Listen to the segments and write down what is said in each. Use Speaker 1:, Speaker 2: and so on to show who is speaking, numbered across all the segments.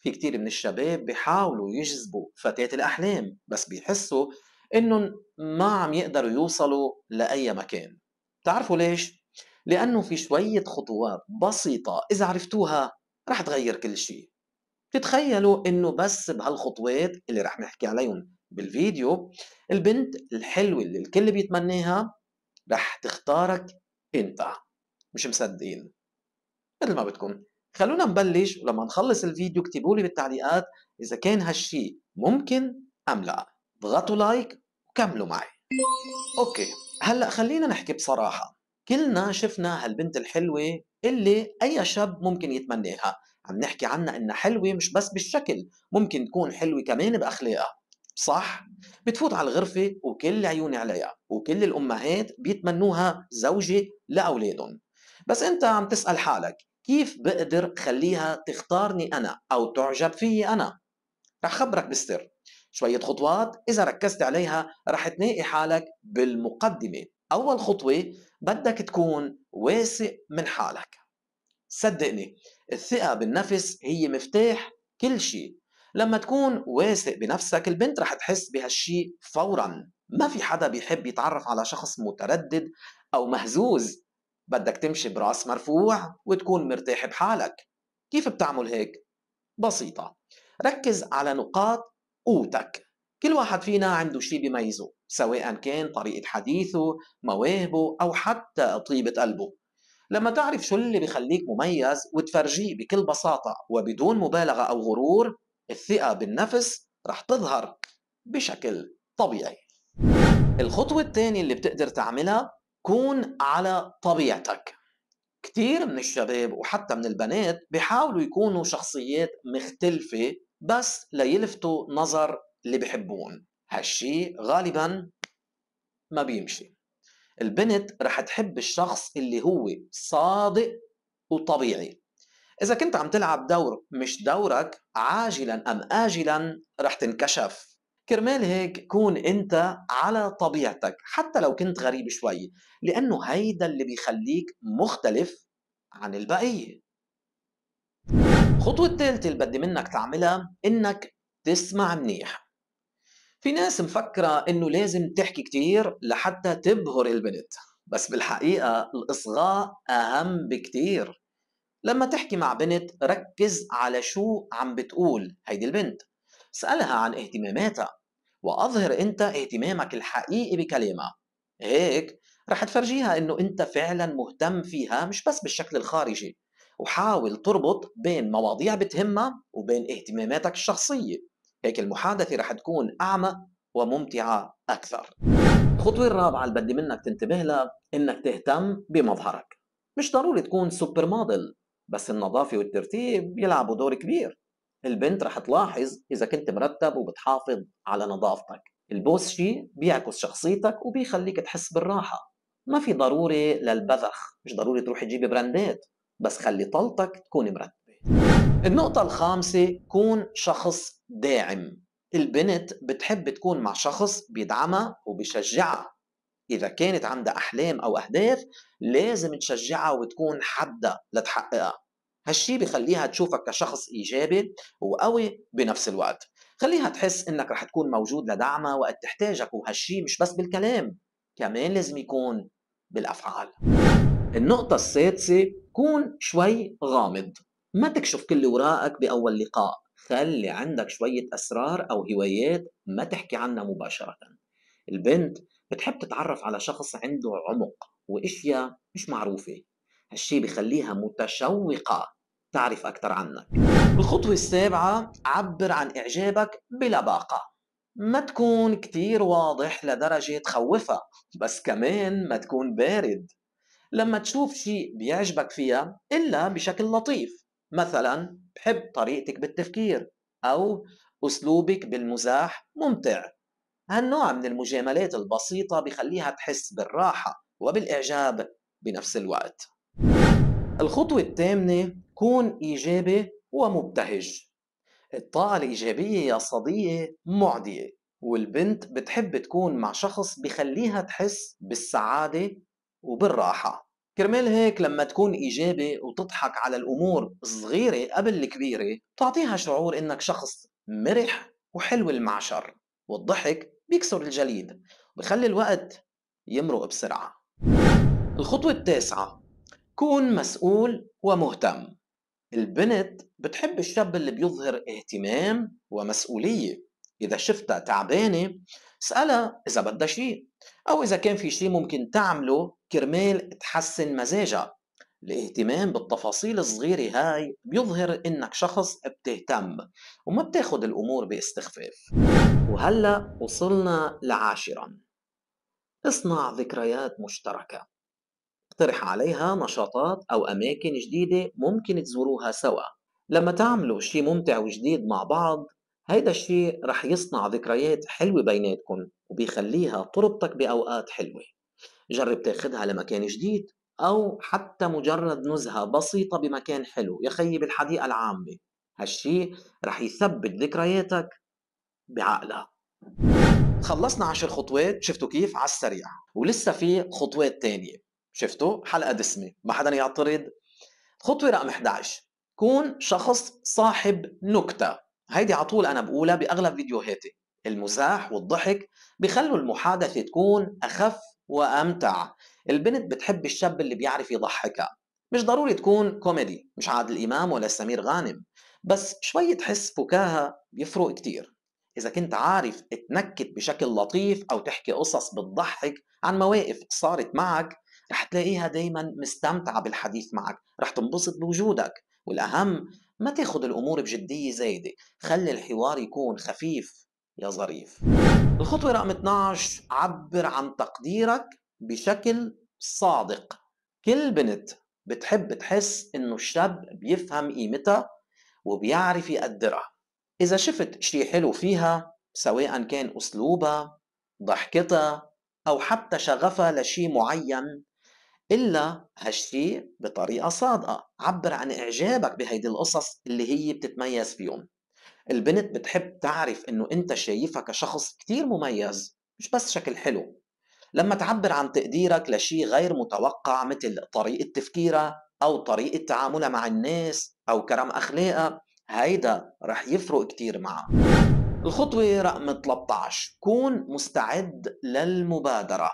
Speaker 1: في كتير من الشباب بيحاولوا يجذبوا فتاة الأحلام بس بيحسوا إنهم ما عم يقدروا يوصلوا لأي مكان بتعرفوا ليش؟ لأنه في شوية خطوات بسيطة إذا عرفتوها رح تغير كل شيء تتخيلوا إنه بس بهالخطوات اللي رح نحكي عليهم بالفيديو البنت الحلوة اللي الكل بيتمناها رح تختارك أنت مش مصدقين مثل ما بدكم خلونا نبلش ولما نخلص الفيديو اكتبوا لي بالتعليقات اذا كان هالشي ممكن ام لا اضغطوا لايك وكملوا معي اوكي هلا خلينا نحكي بصراحه كلنا شفنا هالبنت الحلوه اللي اي شاب ممكن يتمناها عم نحكي عنها انها حلوه مش بس بالشكل ممكن تكون حلوه كمان باخلاقها صح بتفوت على الغرفة وكل عيوني عليها وكل الأمهات بيتمنوها زوجة لأولادهم بس أنت عم تسأل حالك كيف بقدر خليها تختارني انا او تعجب فيي انا رح خبرك بستر شوية خطوات إذا ركزت عليها رح تلاقي حالك بالمقدمة أول خطوة بدك تكون واثق من حالك صدقني الثقة بالنفس هي مفتاح كل شيء لما تكون واثق بنفسك البنت رح تحس بهالشي فورا ما في حدا بيحب يتعرف على شخص متردد أو مهزوز بدك تمشي براس مرفوع وتكون مرتاح بحالك كيف بتعمل هيك؟ بسيطة ركز على نقاط قوتك كل واحد فينا عنده شيء بيميزه سواء كان طريقة حديثه مواهبه أو حتى طيبة قلبه لما تعرف شو اللي بخليك مميز وتفرجيه بكل بساطة وبدون مبالغة أو غرور الثقة بالنفس رح تظهر بشكل طبيعي الخطوة الثانية اللي بتقدر تعملها كون على طبيعتك كثير من الشباب وحتى من البنات بيحاولوا يكونوا شخصيات مختلفة بس ليلفتوا نظر اللي بحبون هالشي غالبا ما بيمشي البنت رح تحب الشخص اللي هو صادق وطبيعي إذا كنت عم تلعب دور مش دورك عاجلا أم آجلا رح تنكشف كرمال هيك كون انت على طبيعتك حتى لو كنت غريب شوي لانه هيدا اللي بيخليك مختلف عن البقيه الخطوة الثالثة اللي بدي منك تعملها انك تسمع منيح في ناس مفكرة انه لازم تحكي كتير لحتى تبهر البنت بس بالحقيقة الإصغاء أهم بكتير لما تحكي مع بنت ركز على شو عم بتقول هيدي البنت اسألها عن اهتماماتها وأظهر أنت اهتمامك الحقيقي بكلامها هيك رح تفرجيها أنه أنت فعلا مهتم فيها مش بس بالشكل الخارجي وحاول تربط بين مواضيع بتهمها وبين اهتماماتك الشخصية هيك المحادثة رح تكون أعمق وممتعة أكثر الخطوة الرابعة اللي بدي منك تنتبه لها إنك تهتم بمظهرك مش ضروري تكون سوبر موديل بس النظافة والترتيب يلعبوا دور كبير البنت رح تلاحظ اذا كنت مرتب وبتحافظ على نظافتك البوس شيء بيعكس شخصيتك وبيخليك تحس بالراحه ما في ضروري للبذخ مش ضروري تروح تجيبي براندات بس خلي طلتك تكون مرتبه النقطة الخامسة كون شخص داعم البنت بتحب تكون مع شخص بيدعمها وبيشجعها إذا كانت عندها أحلام أو أهداف لازم تشجعها وتكون حدها لتحققها هالشي بخليها تشوفك كشخص ايجابي وقوي بنفس الوقت خليها تحس انك رح تكون موجود لدعمها وقت تحتاجك وهالشي مش بس بالكلام كمان لازم يكون بالافعال النقطة السادسة كون شوي غامض ما تكشف كل اوراقك باول لقاء خلي عندك شوية اسرار او هوايات ما تحكي عنها مباشرة البنت بتحب تتعرف على شخص عنده عمق واشياء مش معروفة هالشي بخليها متشوقة تعرف أكثر عنك الخطوة السابعة عبر عن إعجابك بلباقة ما تكون كتير واضح لدرجة تخوفها بس كمان ما تكون بارد لما تشوف شيء بيعجبك فيها إلا بشكل لطيف مثلا بحب طريقتك بالتفكير أو أسلوبك بالمزاح ممتع هالنوع من المجاملات البسيطة بخليها تحس بالراحة وبالإعجاب بنفس الوقت الخطوة الثامنة كون إيجابي ومبتهج الطاقة الإيجابية يا صديقي معدية والبنت بتحب تكون مع شخص بخليها تحس بالسعادة وبالراحة كرمال هيك لما تكون إيجابي وتضحك على الأمور الصغيرة قبل الكبيرة بتعطيها شعور إنك شخص مرح وحلو المعشر والضحك بيكسر الجليد وبيخلي الوقت يمرق بسرعة الخطوة التاسعة كون مسؤول ومهتم البنت بتحب الشاب اللي بيظهر اهتمام ومسؤولية إذا شفتها تعبانة اسألها إذا بدها شيء أو إذا كان في شيء ممكن تعمله كرمال تحسن مزاجها الاهتمام بالتفاصيل الصغيرة هاي بيظهر إنك شخص بتهتم وما بتاخد الأمور باستخفاف وهلأ وصلنا لعاشرا اصنع ذكريات مشتركة اقترح عليها نشاطات أو أماكن جديدة ممكن تزوروها سوا لما تعملوا شي ممتع وجديد مع بعض هيدا الشي رح يصنع ذكريات حلوة بيناتكم وبيخليها تربطك بأوقات حلوة جرب تاخدها لمكان جديد أو حتى مجرد نزهة بسيطة بمكان حلو يا خيي بالحديقة العامة هالشي رح يثبت ذكرياتك بعقلها خلصنا عشر خطوات شفتوا كيف على السريع ولسه في خطوات تانية شفتوا حلقه دسمه ما حدا يعترض خطوه رقم 11 كون شخص صاحب نكته هيدي على طول انا بقولها باغلب فيديوهاتي المزاح والضحك بخلوا المحادثه تكون اخف وامتع البنت بتحب الشاب اللي بيعرف يضحكها مش ضروري تكون كوميدي مش عادل امام ولا سمير غانم بس شويه حس فكاهه بيفرق كتير إذا كنت عارف تنكت بشكل لطيف أو تحكي قصص بتضحك عن مواقف صارت معك رح تلاقيها دايما مستمتعة بالحديث معك رح تنبسط بوجودك والأهم ما تاخد الأمور بجدية زايدة خلي الحوار يكون خفيف يا ظريف الخطوة رقم 12 عبر عن تقديرك بشكل صادق كل بنت بتحب تحس انه الشاب بيفهم قيمتها وبيعرف يقدرها اذا شفت شي حلو فيها سواء كان اسلوبها ضحكتها او حتى شغفها لشي معين إلا هالشي بطريقة صادقة عبر عن إعجابك بهيدي القصص اللي هي بتتميز فيهم البنت بتحب تعرف إنه أنت شايفها كشخص كتير مميز مش بس شكل حلو لما تعبر عن تقديرك لشي غير متوقع مثل طريقة تفكيرها أو طريقة تعاملها مع الناس أو كرم أخلاقها هيدا رح يفرق كتير معها الخطوة رقم 13 كون مستعد للمبادرة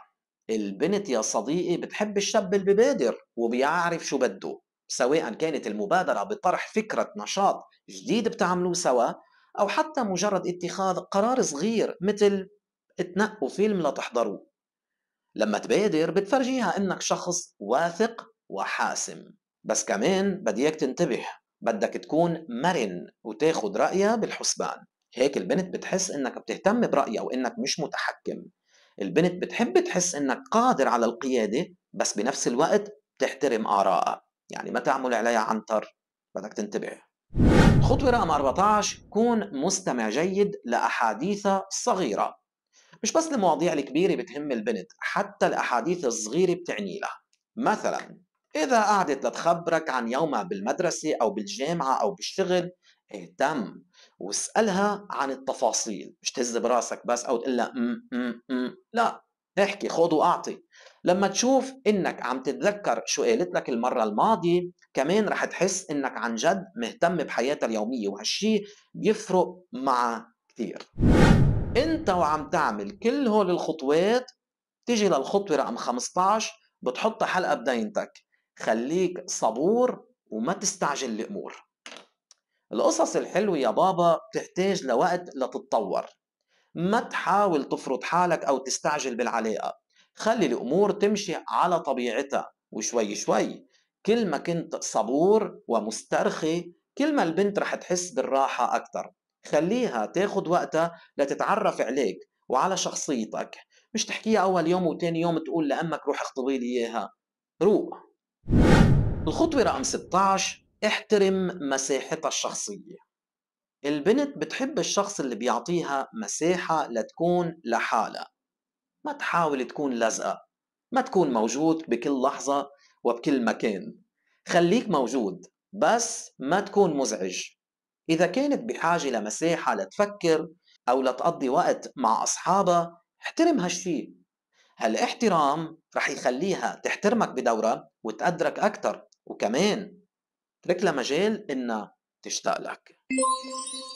Speaker 1: البنت يا صديقي بتحب الشاب اللي ببادر وبيعرف شو بده سواء كانت المبادرة بطرح فكرة نشاط جديد بتعملوه سوا أو حتى مجرد اتخاذ قرار صغير مثل تنقوا فيلم لتحضروه لما تبادر بتفرجيها إنك شخص واثق وحاسم بس كمان بدي تنتبه بدك تكون مرن وتاخد رأيها بالحسبان هيك البنت بتحس إنك بتهتم برأيها وإنك مش متحكم البنت بتحب تحس انك قادر على القياده بس بنفس الوقت بتحترم آرائها يعني ما تعمل عليها عنتر بدك تنتبه خطوة رقم 14 كون مستمع جيد لأحاديثها الصغيرة مش بس المواضيع الكبيرة بتهم البنت حتى الأحاديث الصغيرة بتعني لها مثلا إذا قعدت لتخبرك عن يومها بالمدرسة أو بالجامعة أو بالشغل اهتم واسألها عن التفاصيل مش تهز براسك بس أو تقول لها م م م لا احكي خد واعطي لما تشوف انك عم تتذكر شو قالت لك المره الماضيه كمان رح تحس انك عن جد مهتم بحياتها اليوميه وهالشي بيفرق مع كثير انت وعم تعمل كل هول الخطوات تيجي للخطوه رقم 15 بتحط حلقه بدينتك خليك صبور وما تستعجل الامور القصص الحلوة يا بابا بتحتاج لوقت لتتطور ما تحاول تفرض حالك أو تستعجل بالعلاقة خلي الأمور تمشي على طبيعتها وشوي شوي كل ما كنت صبور ومسترخي كل ما البنت رح تحس بالراحة أكثر خليها تاخد وقتها لتتعرف عليك وعلى شخصيتك مش تحكيها أول يوم وتاني يوم تقول لأمك روح اخطبي لي إياها روق الخطوة رقم 16 احترم مساحتها الشخصية البنت بتحب الشخص اللي بيعطيها مساحة لتكون لحالها ما تحاول تكون لزقة ما تكون موجود بكل لحظة وبكل مكان خليك موجود بس ما تكون مزعج إذا كانت بحاجة لمساحة لتفكر أو لتقضي وقت مع أصحابها احترم هالشي هالاحترام رح يخليها تحترمك بدورها وتقدرك أكتر وكمان ترك لها مجال انها تشتاق لك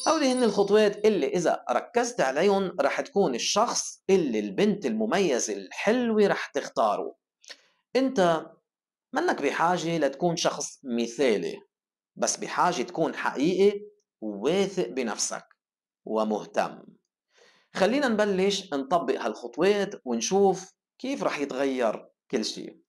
Speaker 1: هولي هن الخطوات اللي اذا ركزت عليهم رح تكون الشخص اللي البنت المميزة الحلوة رح تختاره انت منك بحاجة لتكون شخص مثالي بس بحاجة تكون حقيقي وواثق بنفسك ومهتم خلينا نبلش نطبق هالخطوات ونشوف كيف رح يتغير كل شيء